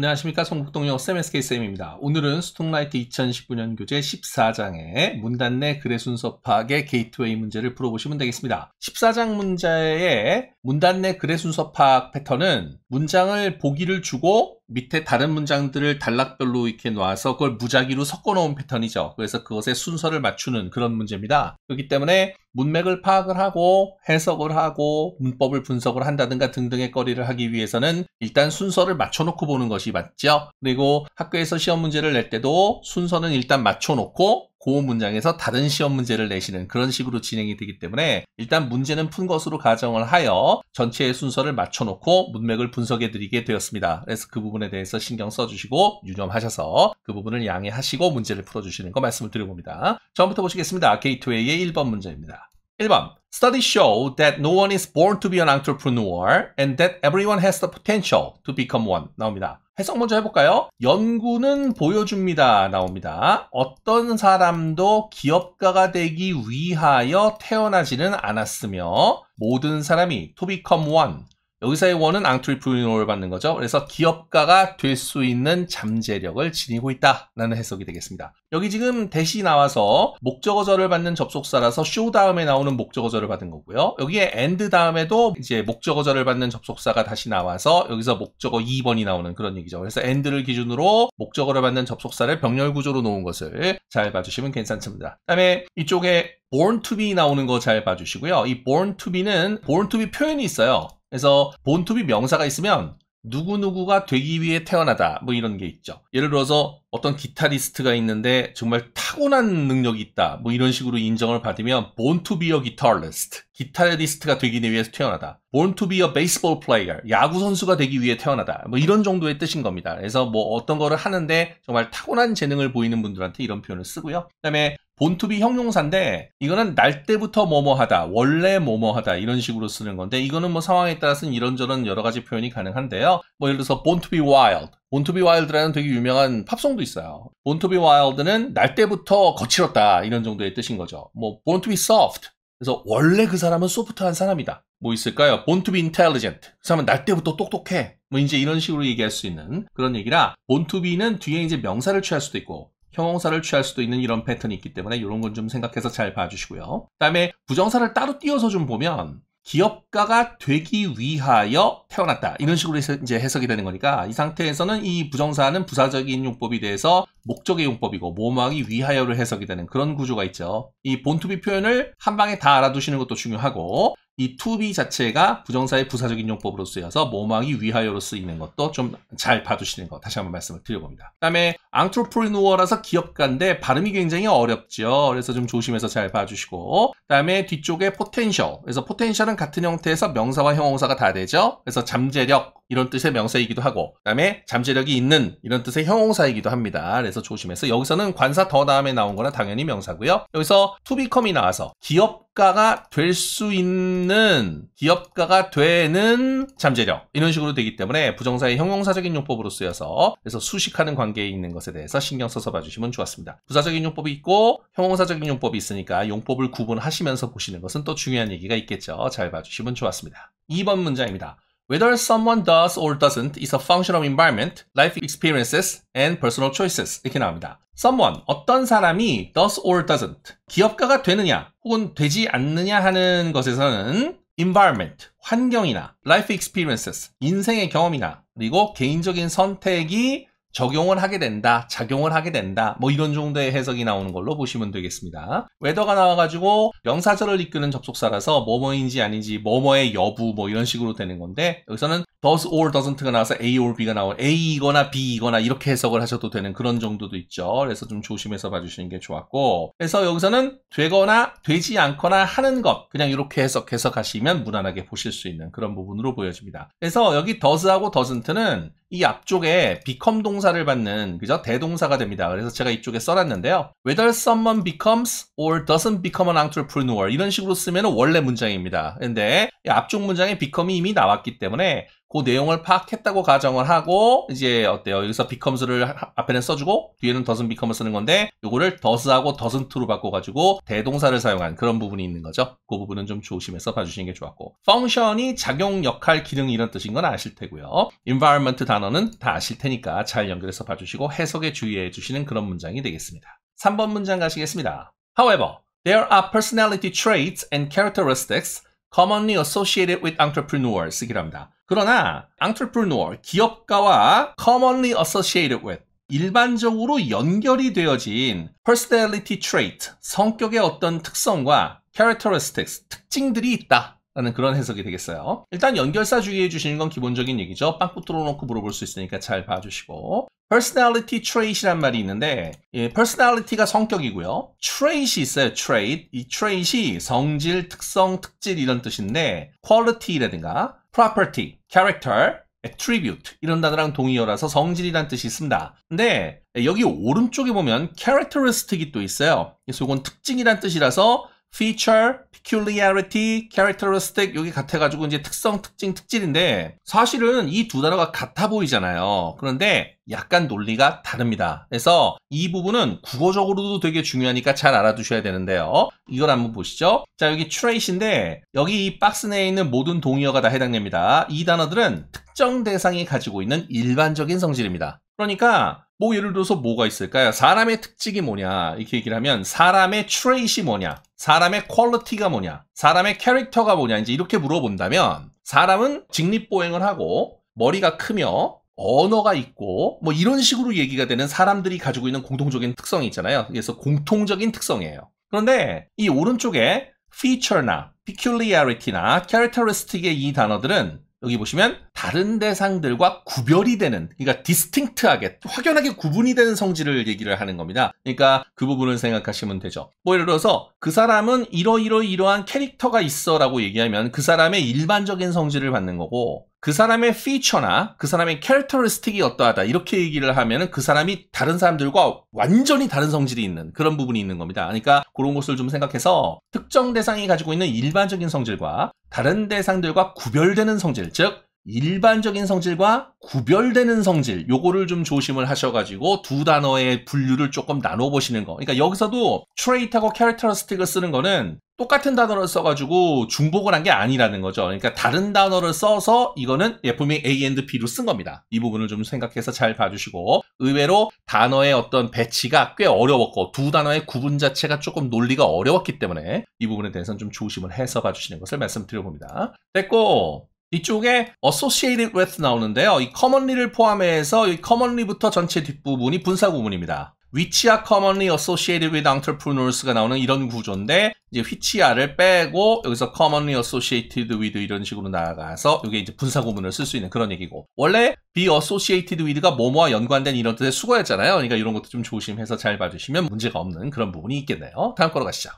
안녕하십니까 송국동역 SMSK쌤입니다. 오늘은 스톡라이트 2019년 교재 14장의 문단 내 글의 순서 파악의 게이트웨이 문제를 풀어보시면 되겠습니다. 14장 문제의 문단 내 글의 순서 파악 패턴은 문장을 보기를 주고 밑에 다른 문장들을 단락별로 이렇게 놔서 그걸 무작위로 섞어놓은 패턴이죠. 그래서 그것의 순서를 맞추는 그런 문제입니다. 그렇기 때문에 문맥을 파악을 하고 해석을 하고 문법을 분석을 한다든가 등등의 거리를 하기 위해서는 일단 순서를 맞춰놓고 보는 것이 맞죠. 그리고 학교에서 시험 문제를 낼 때도 순서는 일단 맞춰놓고 고 문장에서 다른 시험 문제를 내시는 그런 식으로 진행이 되기 때문에 일단 문제는 푼 것으로 가정을 하여 전체의 순서를 맞춰놓고 문맥을 분석해 드리게 되었습니다. 그래서 그 부분에 대해서 신경 써주시고 유념하셔서 그 부분을 양해하시고 문제를 풀어주시는 거 말씀을 드려봅니다. 처음부터 보시겠습니다. 게이트웨이의 1번 문제입니다. 1번 Studies show that no one is born to be an entrepreneur and that everyone has the potential to become one 나옵니다. 해석 먼저 해볼까요? 연구는 보여줍니다. 나옵니다. 어떤 사람도 기업가가 되기 위하여 태어나지는 않았으며 모든 사람이 to become one 여기서의 원은 앙트리프리노를 받는 거죠. 그래서 기업가가 될 수 있는 잠재력을 지니고 있다라는 해석이 되겠습니다. 여기 지금 대시 나와서 목적어절을 받는 접속사라서 쇼 다음에 나오는 목적어절을 받은 거고요. 여기에 end 다음에도 이제 목적어절을 받는 접속사가 다시 나와서 여기서 목적어 2번이 나오는 그런 얘기죠. 그래서 end를 기준으로 목적어를 받는 접속사를 병렬 구조로 놓은 것을 잘 봐주시면 괜찮습니다. 그다음에 이쪽에 born to be 나오는 거 잘 봐주시고요. 이 born to be는 born to be 표현이 있어요. 그래서 본투비 명사가 있으면 누구누구가 되기 위해 태어나다 뭐 이런 게 있죠 예를 들어서 어떤 기타리스트가 있는데 정말 타고난 능력이 있다 뭐 이런 식으로 인정을 받으면 born to be a guitarist 기타리스트가 되기 위해서 태어나다 born to be a baseball player 야구 선수가 되기 위해 태어나다 뭐 이런 정도의 뜻인 겁니다 그래서 뭐 어떤 거를 하는데 정말 타고난 재능을 보이는 분들한테 이런 표현을 쓰고요 그 다음에 본투비 형용사인데 이거는 날 때부터 뭐뭐하다, 원래 뭐뭐하다 이런 식으로 쓰는 건데 이거는 뭐 상황에 따라서는 이런저런 여러 가지 표현이 가능한데요. 뭐 예를 들어서 본투비 와일드 본투비 와일드라는 되게 유명한 팝송도 있어요. 본투비 와일드는날 때부터 거칠었다 이런 정도의 뜻인 거죠. 뭐 본투비 소프트 그래서 원래 그 사람은 소프트한 사람이다. 뭐 있을까요? 본투비 인텔리젠트 그 사람은 날 때부터 똑똑해. 뭐 이제 이런 식으로 얘기할 수 있는 그런 얘기라 본투비는 뒤에 이제 명사를 취할 수도 있고 형용사를 취할 수도 있는 이런 패턴이 있기 때문에 이런 건 좀 생각해서 잘 봐주시고요. 그 다음에 부정사를 따로 띄어서 좀 보면 기업가가 되기 위하여 태어났다. 이런 식으로 이제 해석이 되는 거니까 이 상태에서는 이 부정사는 부사적인 용법이 돼서 목적의 용법이고 모막이 위하여를 해석이 되는 그런 구조가 있죠. 이 본투비 표현을 한 방에 다 알아두시는 것도 중요하고 이 투비 자체가 부정사의 부사적인 용법으로 쓰여서 모망이 위하여로 쓰이는 것도 좀 잘봐주시는거 다시 한번 말씀을 드려봅니다. 그 다음에 앙트로프리노어라서 기업가인데 발음이 굉장히 어렵죠. 그래서 좀 조심해서 잘 봐주시고 그다음에 뒤쪽에 포텐셜. 그래서 포텐셜은 같은 형태에서 명사와 형용사가 다 되죠. 그래서 잠재력 이런 뜻의 명사이기도 하고 그다음에 잠재력이 있는 이런 뜻의 형용사이기도 합니다. 그래서 조심해서 여기서는 관사 더 다음에 나온 거는 당연히 명사고요. 여기서 투비컴이 나와서 기업가가 될 수 있는 기업가가 되는 잠재력 이런 식으로 되기 때문에 부정사의 형용사적인 용법으로 쓰여서 그래서 수식하는 관계에 있는 것 것에 대해서 신경 써서 봐주시면 좋았습니다. 부사적인 용법이 있고 형용사적인 용법이 있으니까 용법을 구분하시면서 보시는 것은 또 중요한 얘기가 있겠죠. 잘 봐주시면 좋았습니다. 2번 문장입니다. Whether someone does or doesn't is a function of environment, life experiences, and personal choices. 이렇게 나옵니다. someone, 어떤 사람이 does or doesn't, 기업가가 되느냐 혹은 되지 않느냐 하는 것에서는 environment, 환경이나 life experiences, 인생의 경험이나 그리고 개인적인 선택이 적용을 하게 된다, 작용을 하게 된다, 뭐 이런 정도의 해석이 나오는 걸로 보시면 되겠습니다. 웨더가 나와가지고 명사절을 이끄는 접속사라서 뭐뭐인지 아닌지, 뭐뭐의 여부 뭐 이런 식으로 되는 건데 여기서는 does or doesn't가 나와서 A or B가 나오 A이거나 B이거나 이렇게 해석을 하셔도 되는 그런 정도도 있죠. 그래서 좀 조심해서 봐주시는 게 좋았고 그래서 여기서는 되거나 되지 않거나 하는 것 그냥 이렇게 해석 해석하시면 무난하게 보실 수 있는 그런 부분으로 보여집니다. 그래서 여기 does하고 doesn't는 이 앞쪽에 become 동사를 받는 그죠 대동사가 됩니다. 그래서 제가 이쪽에 써놨는데요. Whether someone becomes or doesn't become an entrepreneur 이런 식으로 쓰면 원래 문장입니다. 근데 앞쪽 문장에 become이 이미 나왔기 때문에 그 내용을 파악했다고 가정을 하고 이제 어때요? 여기서 비컴스를 앞에는 써주고 뒤에는 더슨 비컴을 쓰는 건데 이거를 더스하고 더슨 투로 바꿔가지고 대동사를 사용한 그런 부분이 있는 거죠. 그 부분은 좀 조심해서 봐주시는 게 좋았고 펑션이 작용, 역할, 기능 이런 뜻인 건 아실 테고요. environment 단어는 다 아실 테니까 잘 연결해서 봐주시고 해석에 주의해 주시는 그런 문장이 되겠습니다. 3번 문장 가시겠습니다. However, there are personality traits and characteristics commonly associated with entrepreneurs 이랍니다. 그러나 entrepreneur, 기업가와 commonly associated with, 일반적으로 연결이 되어진 personality trait, 성격의 어떤 특성과 characteristics, 특징들이 있다. 라는 그런 해석이 되겠어요. 일단 연결사 주의해 주시는 건 기본적인 얘기죠. 빵꾸 뚫어놓고 물어볼 수 있으니까 잘 봐주시고 personality trait이란 말이 있는데 예, personality가 성격이고요. trait이 있어요. trait. 이 trait이 성질, 특성, 특질 이런 뜻인데 quality라든가 property, character, attribute 이런 단어랑 동의어라서 성질이란 뜻이 있습니다. 근데 여기 오른쪽에 보면 characteristic이 또 있어요. 그래서 이건 특징이란 뜻이라서 feature, peculiarity, characteristic 여기 같아가지고 이제 특성, 특징, 특질인데 사실은 이 두 단어가 같아 보이잖아요. 그런데 약간 논리가 다릅니다. 그래서 이 부분은 국어적으로도 되게 중요하니까 잘 알아두셔야 되는데요. 이걸 한번 보시죠. 자 여기 trace인데 여기 이 박스 내에 있는 모든 동의어가 다 해당됩니다. 이 단어들은 특정 대상이 가지고 있는 일반적인 성질입니다. 그러니까 뭐 예를 들어서 뭐가 있을까요? 사람의 특징이 뭐냐 이렇게 얘기를 하면 사람의 트레이시 뭐냐 사람의 퀄리티가 뭐냐 사람의 캐릭터가 뭐냐 이제 이렇게 물어본다면 사람은 직립보행을 하고 머리가 크며 언어가 있고 뭐 이런 식으로 얘기가 되는 사람들이 가지고 있는 공통적인 특성이 있잖아요. 그래서 공통적인 특성이에요. 그런데 이 오른쪽에 feature나 peculiarity나 characteristic의 이 단어들은 여기 보시면 다른 대상들과 구별이 되는 그러니까 디스팅트하게 확연하게 구분이 되는 성질을 얘기를 하는 겁니다. 그러니까 그 부분을 생각하시면 되죠. 뭐 예를 들어서 그 사람은 이러이러이러한 캐릭터가 있어라고 얘기하면 그 사람의 일반적인 성질을 받는 거고 그 사람의 피처나 그 사람의 캐릭터리스틱이 어떠하다 이렇게 얘기를 하면그 사람이 다른 사람들과 완전히 다른 성질이 있는 그런 부분이 있는 겁니다. 그러니까 그런 것을 좀 생각해서 특정 대상이 가지고 있는 일반적인 성질과 다른 대상들과 구별되는 성질, 즉 일반적인 성질과 구별되는 성질 요거를 좀 조심을 하셔가지고 두 단어의 분류를 조금 나눠보시는 거 그러니까 여기서도 트레이트하고캐릭터 r a c 을 쓰는 거는 똑같은 단어를 써가지고 중복을 한 게 아니라는 거죠 그러니까 다른 단어를 써서 이거는 예, 분명 A a B로 쓴 겁니다 이 부분을 좀 생각해서 잘 봐주시고 의외로 단어의 어떤 배치가 꽤 어려웠고 두 단어의 구분 자체가 조금 논리가 어려웠기 때문에 이 부분에 대해서는 좀 조심을 해서 봐주시는 것을 말씀드려봅니다 됐고 이쪽에 associated with 나오는데요. 이 commonly를 포함해서 이 commonly부터 전체 뒷부분이 분사 구문입니다. 위치와 commonly associated with entrepreneurs가 나오는 이런 구조인데 이제 휘치아를 빼고 여기서 commonly associated with 이런 식으로 나아가서 이게 이제 분사 구문을 쓸 수 있는 그런 얘기고 원래 be associated with가 뭐뭐와 연관된 이런 뜻의 수거였잖아요. 그러니까 이런 것도 좀 조심해서 잘 봐주시면 문제가 없는 그런 부분이 있겠네요. 다음 거로 가시죠.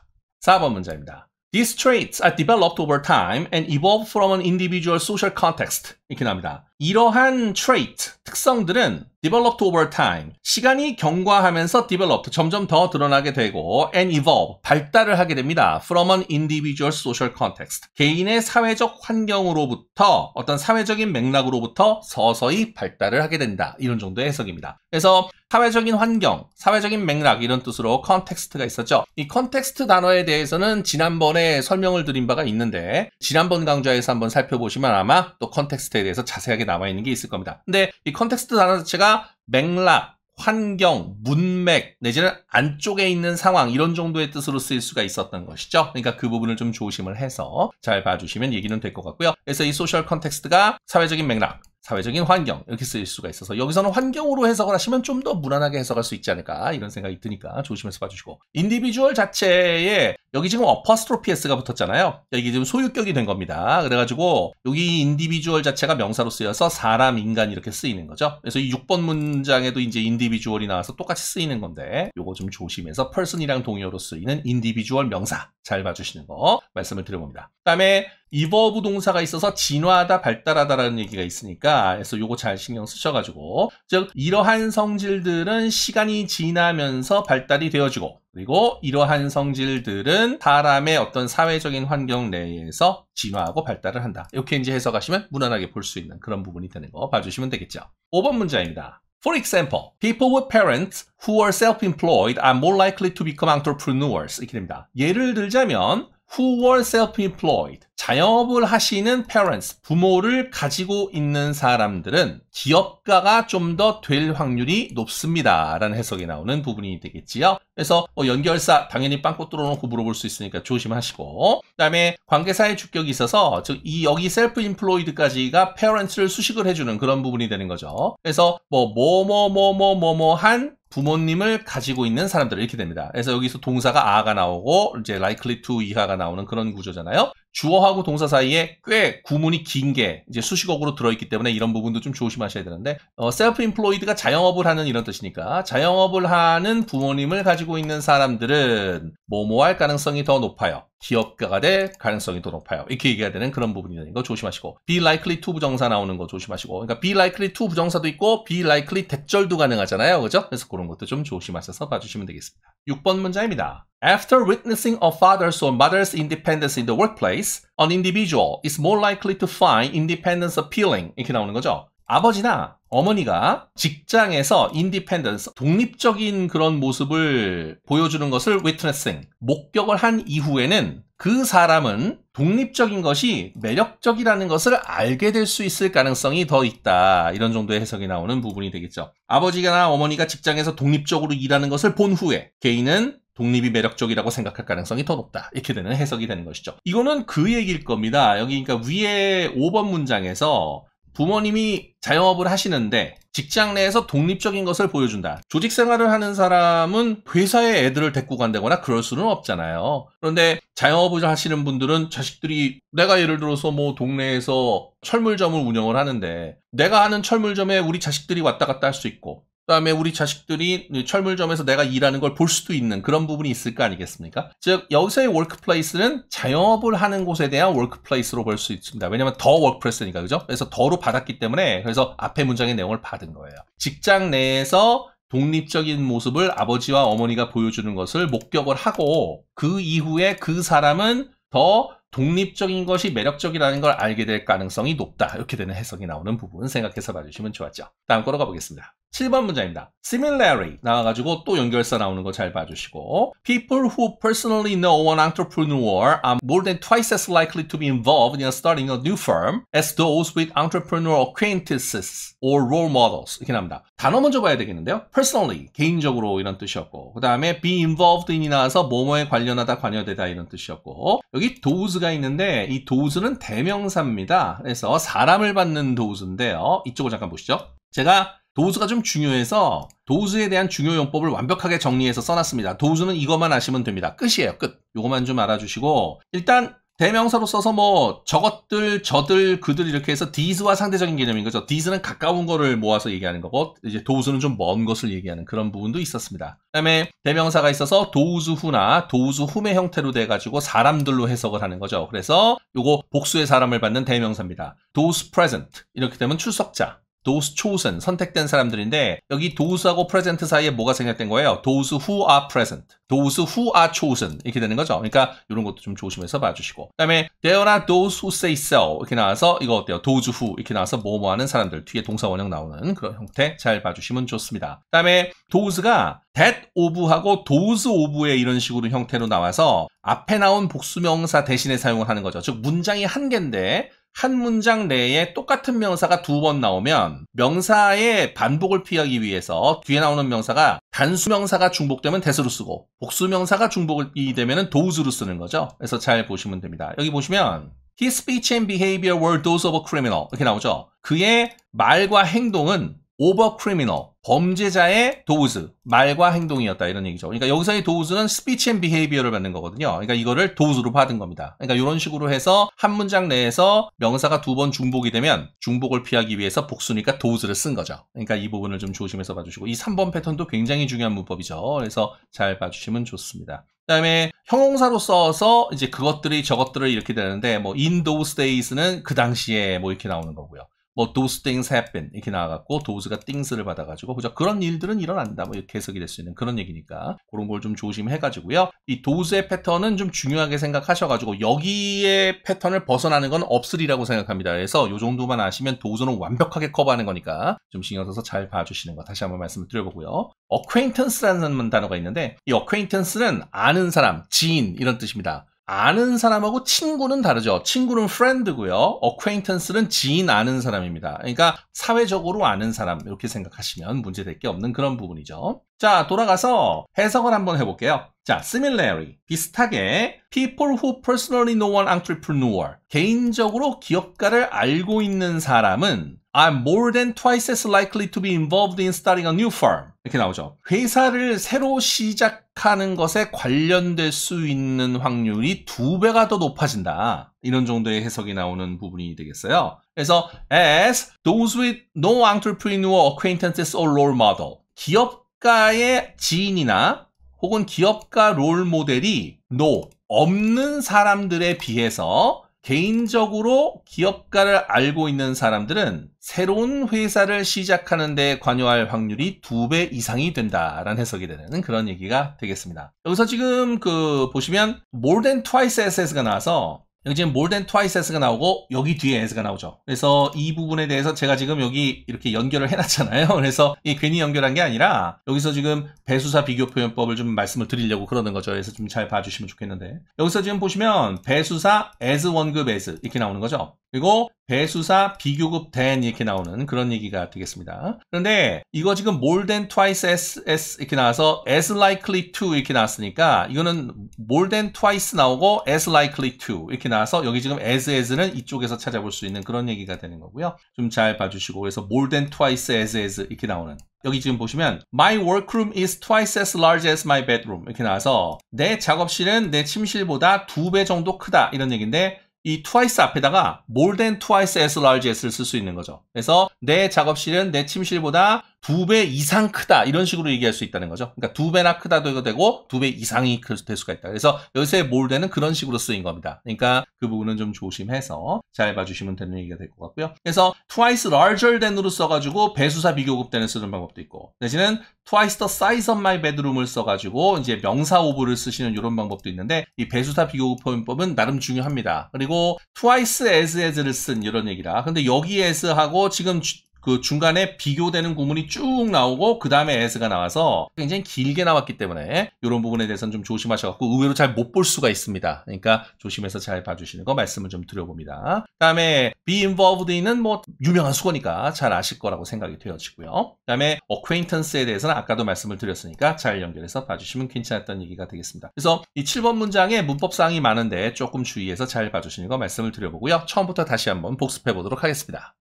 4번 문제입니다. These traits are developed over time and evolve from an individual social context 이렇게 나옵니다. 이러한 trait, 특성들은 developed over time, 시간이 경과하면서 developed, 점점 더 드러나게 되고 and evolve, 발달을 하게 됩니다. from an individual social context, 개인의 사회적 환경으로부터 어떤 사회적인 맥락으로부터 서서히 발달을 하게 된다. 이런 정도의 해석입니다. 그래서 사회적인 환경, 사회적인 맥락 이런 뜻으로 컨텍스트가 있었죠. 이 컨텍스트 단어에 대해서는 지난번에 설명을 드린 바가 있는데 지난번 강좌에서 한번 살펴보시면 아마 또 컨텍스트에 것에 대해서 자세하게 남아 있는 게 있을 겁니다. 근데 이 컨텍스트 단어 자체가 맥락, 환경, 문맥 내지는 안쪽에 있는 상황 이런 정도의 뜻으로 쓰일 수가 있었던 것이죠. 그러니까 그 부분을 좀 조심을 해서 잘 봐주시면 얘기는 될 것 같고요. 그래서 이 소셜 컨텍스트가 사회적인 맥락, 사회적인 환경 이렇게 쓰일 수가 있어서 여기서는 환경으로 해석을 하시면 좀 더 무난하게 해석할 수 있지 않을까 이런 생각이 드니까 조심해서 봐주시고 인디비주얼 자체에 여기 지금 어퍼스트로피 에스가 붙었잖아요. 여기 지금 소유격이 된 겁니다. 그래가지고 여기 인디비주얼 자체가 명사로 쓰여서 사람, 인간 이렇게 쓰이는 거죠. 그래서 이 6번 문장에도 이제 인디비주얼이 나와서 똑같이 쓰이는 건데 요거 좀 조심해서 person이랑 동의어로 쓰이는 인디비주얼 명사 잘 봐주시는 거 말씀을 드려봅니다. 그다음에 이버브 동사가 있어서 진화하다 발달하다라는 얘기가 있으니까 그래서 요거 잘 신경 쓰셔가지고 즉 이러한 성질들은 시간이 지나면서 발달이 되어지고 그리고 이러한 성질들은 사람의 어떤 사회적인 환경 내에서 진화하고 발달을 한다. 이렇게 이제 해석하시면 무난하게 볼 수 있는 그런 부분이 되는 거 봐주시면 되겠죠. 5번 문제입니다. For example, people with parents who are self-employed are more likely to become entrepreneurs. 이렇게 됩니다. 예를 들자면 who were self-employed. 자영업을 하시는 parents, 부모를 가지고 있는 사람들은 기업가가 좀 더 될 확률이 높습니다. 라는 해석이 나오는 부분이 되겠지요. 그래서 어, 연결사 당연히 빵꾸 뚫어놓고 물어볼 수 있으니까 조심하시고 그 다음에 관계사의 주격이 있어서 즉 이 여기 self-employed까지가 parents를 수식을 해주는 그런 부분이 되는 거죠. 그래서 뭐 뭐 뭐 뭐 뭐 뭐뭐한 뭐, 뭐, 뭐, 부모님을 가지고 있는 사람들 이렇게 됩니다. 그래서 여기서 동사가 아가 나오고 이제 likely to 이하가 나오는 그런 구조잖아요. 주어하고 동사 사이에 꽤 구문이 긴 게 이제 수식어구로 들어있기 때문에 이런 부분도 좀 조심하셔야 되는데 어, self-employed가 자영업을 하는 이런 뜻이니까 자영업을 하는 부모님을 가지고 있는 사람들은 뭐뭐 할 가능성이 더 높아요. 기업가가될 가능성이 더 높아요. 이렇게 얘기해야 되는 그런 부분이라는 거 조심하시고 be likely to 부정사 나오는 거 조심하시고 그러니까 be likely to 부정사도 있고 be likely 대절도 가능하잖아요. 그죠? 그래서 그런 것도 좀 조심하셔서 봐주시면 되겠습니다. 6번 문제입니다. After witnessing a father's or mother's independence in the workplace, an individual is more likely to find independence appealing. 이렇게 나오는 거죠. 아버지나 어머니가 직장에서 인디펜던스, 독립적인 그런 모습을 보여주는 것을 위트네싱, 목격을 한 이후에는 그 사람은 독립적인 것이 매력적이라는 것을 알게 될 수 있을 가능성이 더 있다. 이런 정도의 해석이 나오는 부분이 되겠죠. 아버지나 어머니가 직장에서 독립적으로 일하는 것을 본 후에 개인은 독립이 매력적이라고 생각할 가능성이 더 높다. 이렇게 되는 해석이 되는 것이죠. 이거는 그 얘기일 겁니다. 여기 그러니까 위에 5번 문장에서 부모님이 자영업을 하시는데 직장 내에서 독립적인 것을 보여준다. 조직 생활을 하는 사람은 회사에 애들을 데리고 간다거나 그럴 수는 없잖아요. 그런데 자영업을 하시는 분들은 자식들이 내가 예를 들어서 뭐 동네에서 철물점을 운영을 하는데 내가 아는 철물점에 우리 자식들이 왔다 갔다 할 수 있고 그다음에 우리 자식들이 철물점에서 내가 일하는 걸 볼 수도 있는 그런 부분이 있을 거 아니겠습니까? 즉 여기서의 워크플레이스는 자영업을 하는 곳에 대한 워크플레이스로 볼 수 있습니다. 왜냐하면 더 워크플레이스니까 그죠? 그래서 더로 받았기 때문에 그래서 앞에 문장의 내용을 받은 거예요. 직장 내에서 독립적인 모습을 아버지와 어머니가 보여주는 것을 목격을 하고 그 이후에 그 사람은 더 독립적인 것이 매력적이라는 걸 알게 될 가능성이 높다. 이렇게 되는 해석이 나오는 부분 생각해서 봐주시면 좋았죠. 다음 거로 가보겠습니다. 7번 문제입니다. similarly 나와가지고 또 연결사 나오는 거 잘 봐주시고 people who personally know an entrepreneur are more than twice as likely to be involved in starting a new firm as those with entrepreneur acquaintances or role models 이렇게 나옵니다. 단어 먼저 봐야 되겠는데요. personally 개인적으로 이런 뜻이었고 그 다음에 be involved in이 나와서 뭐뭐에 관련하다 관여되다 이런 뜻이었고 여기 does가 있는데 이 does는 대명사입니다. 그래서 사람을 받는 does인데요. 이쪽을 잠깐 보시죠. 제가 도우즈가 좀 중요해서 도우즈에 대한 중요 용법을 완벽하게 정리해서 써놨습니다. 도우즈는 이것만 아시면 됩니다. 끝이에요. 끝. 이것만좀 알아주시고 일단 대명사로 써서 뭐 저것들, 저들, 그들 이렇게 해서 디즈와 상대적인 개념인 거죠. 디즈는 가까운 거를 모아서 얘기하는 거고 이제 도 o e 는좀 먼 것을 얘기하는 그런 부분도 있었습니다. 그다음에 대명사가 있어서 도 h o s 나도 h o s 의 형태로 돼 가지고 사람들로 해석을 하는 거죠. 그래서 요거 복수의 사람을 받는 대명사입니다. 도 h o s e p r 이렇게 되면 출석자, those chosen 선택된 사람들인데 여기 dose하고 present 사이에 뭐가 생략된 거예요? those who are present, those who are chosen 이렇게 되는 거죠. 그러니까 이런 것도 좀 조심해서 봐주시고 그다음에 there are those who say so 이렇게 나와서 이거 어때요? those who 이렇게 나와서 뭐뭐 뭐 하는 사람들 뒤에 동사 원형 나오는 그런 형태 잘 봐주시면 좋습니다. 그다음에 dose가 that of하고 those of의 이런 식으로 형태로 나와서 앞에 나온 복수명사 대신에 사용을 하는 거죠. 즉 문장이 한 개인데 한 문장 내에 똑같은 명사가 두 번 나오면 명사의 반복을 피하기 위해서 뒤에 나오는 명사가 단수 명사가 중복되면 대수로 쓰고 복수 명사가 중복이 되면 도우즈로 쓰는 거죠. 그래서 잘 보시면 됩니다. 여기 보시면 His speech and behavior were those of a criminal 이렇게 나오죠. 그의 말과 행동은 over criminal 범죄자의 도우즈, 말과 행동이었다 이런 얘기죠. 그러니까 여기서의 도우즈는 스피치 앤 비헤이비어를 받는 거거든요. 그러니까 이거를 도우즈로 받은 겁니다. 그러니까 이런 식으로 해서 한 문장 내에서 명사가 두 번 중복이 되면 중복을 피하기 위해서 복수니까 도우즈를 쓴 거죠. 그러니까 이 부분을 좀 조심해서 봐주시고 이 3번 패턴도 굉장히 중요한 문법이죠. 그래서 잘 봐주시면 좋습니다. 그다음에 형용사로 써서 이제 그것들이 저것들을 이렇게 되는데 뭐 in those days는 그 당시에 뭐 이렇게 나오는 거고요. 뭐 those things happen 이렇게 나와갖고 those가 things를 받아가지고 그죠 그런 일들은 일어난다 뭐 이렇게 해석이 될 수 있는 그런 얘기니까 그런 걸 좀 조심해가지고요 이 those의 패턴은 좀 중요하게 생각하셔가지고 여기에 패턴을 벗어나는 건 없으리라고 생각합니다 그래서 요 정도만 아시면 those는 완벽하게 커버하는 거니까 좀 신경 써서 잘 봐주시는 거 다시 한번 말씀을 드려보고요 acquaintance라는 단어가 있는데 이 acquaintance는 아는 사람 지인 이런 뜻입니다 아는 사람하고 친구는 다르죠. 친구는 friend고요. acquaintance는 지인 아는 사람입니다. 그러니까 사회적으로 아는 사람 이렇게 생각하시면 문제될 게 없는 그런 부분이죠. 자, 돌아가서 해석을 한번 해볼게요. 자, similarly, 비슷하게 people who personally know an entrepreneur, 개인적으로 기업가를 알고 있는 사람은 are more than twice as likely to be involved in starting a new firm. 이렇게 나오죠. 회사를 새로 시작하는 것에 관련될 수 있는 확률이 두 배가 더 높아진다. 이런 정도의 해석이 나오는 부분이 되겠어요. 그래서 as those with no entrepreneur acquaintances or role model 기업가의 지인이나 혹은 기업가 롤 모델이 no 없는 사람들에 비해서 개인적으로 기업가를 알고 있는 사람들은 새로운 회사를 시작하는 데 관여할 확률이 두 배 이상이 된다라는 해석이 되는 그런 얘기가 되겠습니다. 여기서 지금 그 보시면 more than twice a s s s 가 나와서 여기 지금 more than twice s가 나오고 여기 뒤에 s가 나오죠. 그래서 이 부분에 대해서 제가 지금 여기 이렇게 연결을 해놨잖아요. 그래서 이 괜히 연결한 게 아니라 여기서 지금 배수사 비교 표현법을 좀 말씀을 드리려고 그러는 거죠. 그래서 좀 잘 봐주시면 좋겠는데 여기서 지금 보시면 배수사 as 원급 as 이렇게 나오는 거죠. 그리고 배수사 비교급 된 이렇게 나오는 그런 얘기가 되겠습니다. 그런데 이거 지금 more than twice as, as 이렇게 나와서 as likely to 이렇게 나왔으니까 이거는 more than twice 나오고 as likely to 이렇게 나와서 여기 지금 as as는 이쪽에서 찾아볼 수 있는 그런 얘기가 되는 거고요. 좀 잘 봐주시고 그래서 more than twice as as 이렇게 나오는 여기 지금 보시면 my workroom is twice as large as my bedroom 이렇게 나와서 내 작업실은 내 침실보다 두 배 정도 크다 이런 얘기인데 이 twice 앞에다가 more than twice as large as를 쓸 수 있는 거죠. 그래서 내 작업실은 내 침실보다 두배 이상 크다 이런 식으로 얘기할 수 있다는 거죠. 그러니까 두 배나 크다도 되고 두 배 이상이 될 수가 있다. 그래서 요새 몰드는 그런 식으로 쓰인 겁니다. 그러니까 그 부분은 좀 조심해서 잘 봐주시면 되는 얘기가 될 것 같고요. 그래서 twice larger than으로 써가지고 배수사 비교급 t 는 쓰는 방법도 있고 대신은 twice the size of my bedroom을 써가지고 이제 명사 오브를 쓰시는 이런 방법도 있는데 이 배수사 비교급 표현법은 나름 중요합니다. 그리고 twice as as를 쓴 이런 얘기라. 근데 여기 as하고 지금 그 중간에 비교되는 구문이 쭉 나오고 그 다음에 에스가 나와서 굉장히 길게 나왔기 때문에 이런 부분에 대해서는 좀 조심하셔갖고 의외로 잘 못 볼 수가 있습니다. 그러니까 조심해서 잘 봐주시는 거 말씀을 좀 드려봅니다. 그다음에 be involved in은 뭐 유명한 수거니까 잘 아실 거라고 생각이 되어지고요. 그다음에 acquaintance에 대해서는 아까도 말씀을 드렸으니까 잘 연결해서 봐주시면 괜찮았던 얘기가 되겠습니다. 그래서 이 7번 문장에 문법사항이 많은데 조금 주의해서 잘 봐주시는 거 말씀을 드려보고요. 처음부터 다시 한번 복습해 보도록 하겠습니다.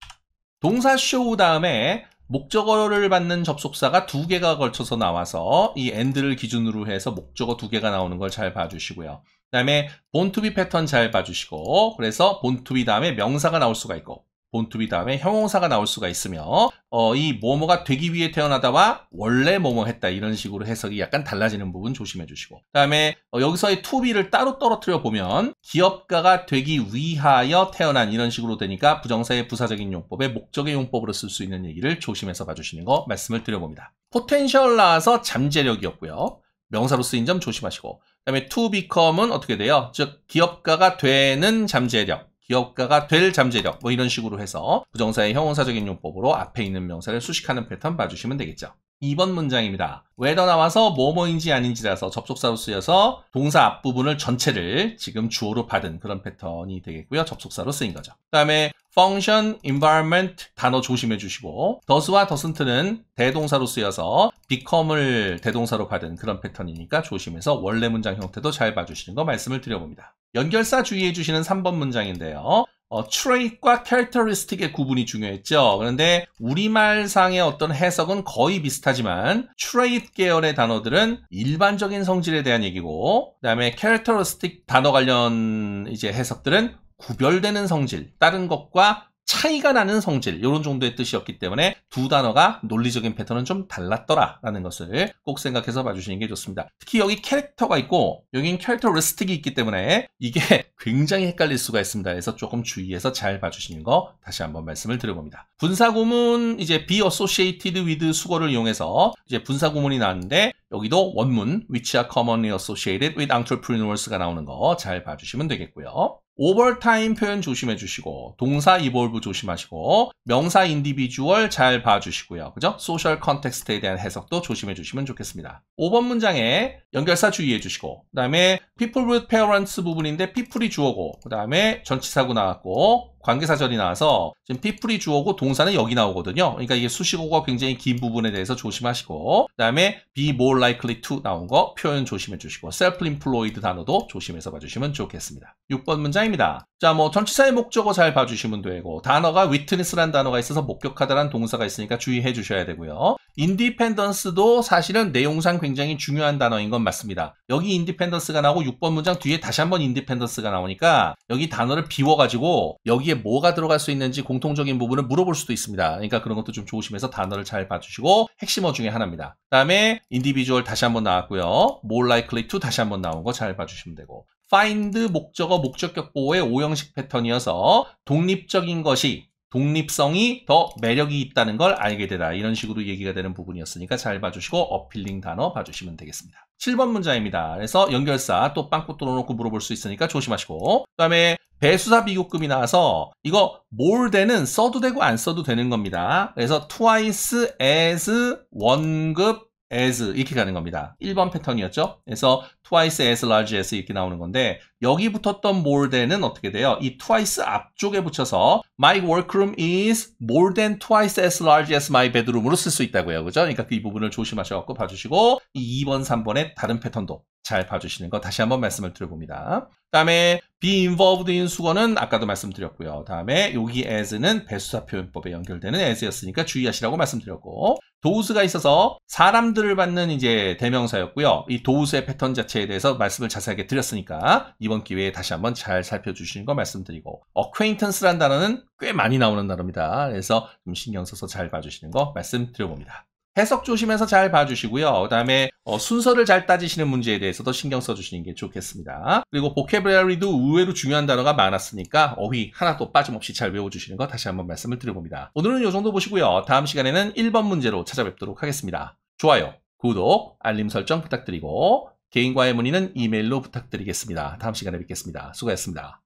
동사 show 다음에 목적어를 받는 접속사가 두 개가 걸쳐서 나와서 이 end를 기준으로 해서 목적어 두 개가 나오는 걸 잘 봐주시고요. 그 다음에 본투비 패턴 잘 봐주시고 그래서 본투비 다음에 명사가 나올 수가 있고 본투비 다음에 형용사가 나올 수가 있으며 어, 이 뭐뭐가 되기 위해 태어나다와 원래 뭐뭐 했다 이런 식으로 해석이 약간 달라지는 부분 조심해 주시고 그다음에 어, 여기서의 투비를 따로 떨어뜨려 보면 기업가가 되기 위하여 태어난 이런 식으로 되니까 부정사의 부사적인 용법에 목적의 용법으로 쓸 수 있는 얘기를 조심해서 봐주시는 거 말씀을 드려봅니다. 포텐셜 나와서 잠재력이었고요. 명사로 쓰인 점 조심하시고 그다음에 to become은 어떻게 돼요? 즉 기업가가 되는 잠재력 기업가가 될 잠재력 뭐 이런 식으로 해서 부정사의 형용사적인 용법으로 앞에 있는 명사를 수식하는 패턴 봐주시면 되겠죠. 2번 문장입니다. w 더 나와서 뭐뭐인지 아닌지라서 접속사로 쓰여서 동사 앞부분을 전체를 지금 주어로 받은 그런 패턴이 되겠고요. 접속사로 쓰인 거죠. 그 다음에 function, environment 단어 조심해 주시고 does와 doesn't는 대동사로 쓰여서 become을 대동사로 받은 그런 패턴이니까 조심해서 원래 문장 형태도 잘 봐주시는 거 말씀을 드려봅니다. 연결사 주의해 주시는 3번 문장인데요. 어, 트레이과 c c h a a r t e r i s t i c 의 구분이 중요했죠. 그런데 우리말상의 어떤 해석은 거의 비슷하지만 t r 레이트 계열의 단어들은 일반적인 성질에 대한 얘기고 그다음에 characteristic 단어 관련 이제 해석들은 구별되는 성질, 다른 것과 차이가 나는 성질 이런 정도의 뜻이었기 때문에 두 단어가 논리적인 패턴은 좀 달랐더라라는 것을 꼭 생각해서 봐주시는 게 좋습니다. 특히 여기 캐릭터가 있고 여긴 캐릭터리스틱이 있기 때문에 이게 굉장히 헷갈릴 수가 있습니다. 그래서 조금 주의해서 잘 봐주시는 거 다시 한번 말씀을 드려봅니다. 분사구문 이제 be associated with 수거를 이용해서 이제 분사구문이 나왔는데 여기도 원문 which are commonly associated with entrepreneurs가 나오는 거 잘 봐주시면 되겠고요. 오버타임 표현 조심해 주시고 동사 이볼브 조심하시고 명사 인디비주얼 잘 봐주시고요. 그죠? 소셜 컨텍스트에 대한 해석도 조심해 주시면 좋겠습니다. 5번 문장에 연결사 주의해 주시고 그 다음에 people with parents 부분인데 people이 주어고 그 다음에 전치사구 나왔고 관계사절이 나와서 지금 people이 주어고 동사는 여기 나오거든요. 그러니까 이게 수식어가 굉장히 긴 부분에 대해서 조심하시고 그 다음에 be more likely to 나온 거 표현 조심해 주시고 self-employed 단어도 조심해서 봐주시면 좋겠습니다. 6번 문장입니다. 자, 뭐 전치사의 목적어 잘 봐주시면 되고 단어가 witness란 단어가 있어서 목격하다란 동사가 있으니까 주의해 주셔야 되고요. independence도 사실은 내용상 굉장히 중요한 단어인 건 맞습니다. 여기 independence가 나오고 6번 문장 뒤에 다시 한번 independence가 나오니까 여기 단어를 비워가지고 여기에 뭐가 들어갈 수 있는지 공통적인 부분을 물어볼 수도 있습니다. 그러니까 그런 것도 좀 조심해서 단어를 잘 봐주시고 핵심어 중에 하나입니다. 그 다음에 individual 다시 한번 나왔고요. more likely to 다시 한번 나온 거 잘 봐주시면 되고 find 목적어 목적격 보호의 5형식 패턴이어서 독립적인 것이 독립성이 더 매력이 있다는 걸 알게 되다. 이런 식으로 얘기가 되는 부분이었으니까 잘 봐주시고 어필링 단어 봐주시면 되겠습니다. 7번 문제입니다. 그래서 연결사 또 빵꾸 뚫어놓고 물어볼 수 있으니까 조심하시고 그 다음에 배수사 비교급이 나와서 이거 뭘 o 는 써도 되고 안 써도 되는 겁니다. 그래서 twice as 원급 as 이렇게 가는 겁니다. 1번 패턴이었죠. 그래서 twice as large as 이렇게 나오는 건데 여기 붙었던 more than은 어떻게 돼요? 이 twice 앞쪽에 붙여서 my workroom is more than twice as large as my bedroom으로 쓸 수 있다고요. 그죠? 그러니까 그 부분을 조심하셔갖고 봐주시고 2번, 3번의 다른 패턴도 잘 봐주시는 거 다시 한번 말씀을 드려봅니다. 다음에 be involved in 수거는 아까도 말씀드렸고요. 다음에 여기 as는 배수사 표현법에 연결되는 as였으니까 주의하시라고 말씀드렸고 도우스가 있어서 사람들을 받는 이제 대명사였고요. 이 도우스의 패턴 자체에 대해서 말씀을 자세하게 드렸으니까 이번 기회에 다시 한번 잘 살펴주시는 거 말씀드리고 acquaintance란 단어는 꽤 많이 나오는 단어입니다. 그래서 좀 신경 써서 잘 봐주시는 거 말씀드려봅니다. 해석 조심해서 잘 봐주시고요. 그 다음에 어, 순서를 잘 따지시는 문제에 대해서도 신경 써주시는 게 좋겠습니다. 그리고 보케브라리도 의외로 중요한 단어가 많았으니까 어휘 하나도 빠짐없이 잘 외워주시는 거 다시 한번 말씀을 드려봅니다. 오늘은 이 정도 보시고요. 다음 시간에는 1번 문제로 찾아뵙도록 하겠습니다. 좋아요, 구독, 알림 설정 부탁드리고 개인과의 문의는 이메일로 부탁드리겠습니다. 다음 시간에 뵙겠습니다. 수고하셨습니다.